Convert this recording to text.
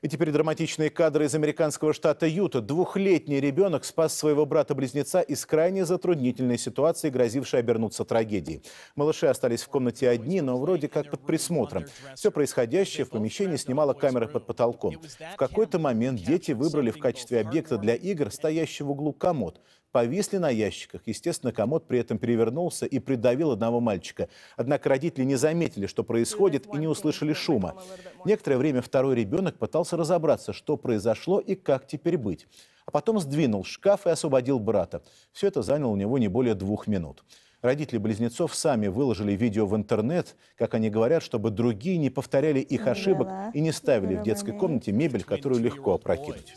И теперь драматичные кадры из американского штата Юта. Двухлетний ребенок спас своего брата-близнеца из крайне затруднительной ситуации, грозившей обернуться трагедией. Малыши остались в комнате одни, но вроде как под присмотром. Все происходящее в помещении снимала камера под потолком. В какой-то момент дети выбрали в качестве объекта для игр стоящий в углу комод повисли на ящиках. Естественно, комод при этом перевернулся и придавил одного мальчика. Однако родители не заметили, что происходит, и не услышали шума. Некоторое время второй ребенок пытался разобраться, что произошло и как теперь быть. А потом сдвинул шкаф и освободил брата. Все это заняло у него не более двух минут. Родители близнецов сами выложили видео в интернет, как они говорят, чтобы другие не повторяли их ошибок и не ставили в детской комнате мебель, которую легко опрокинуть.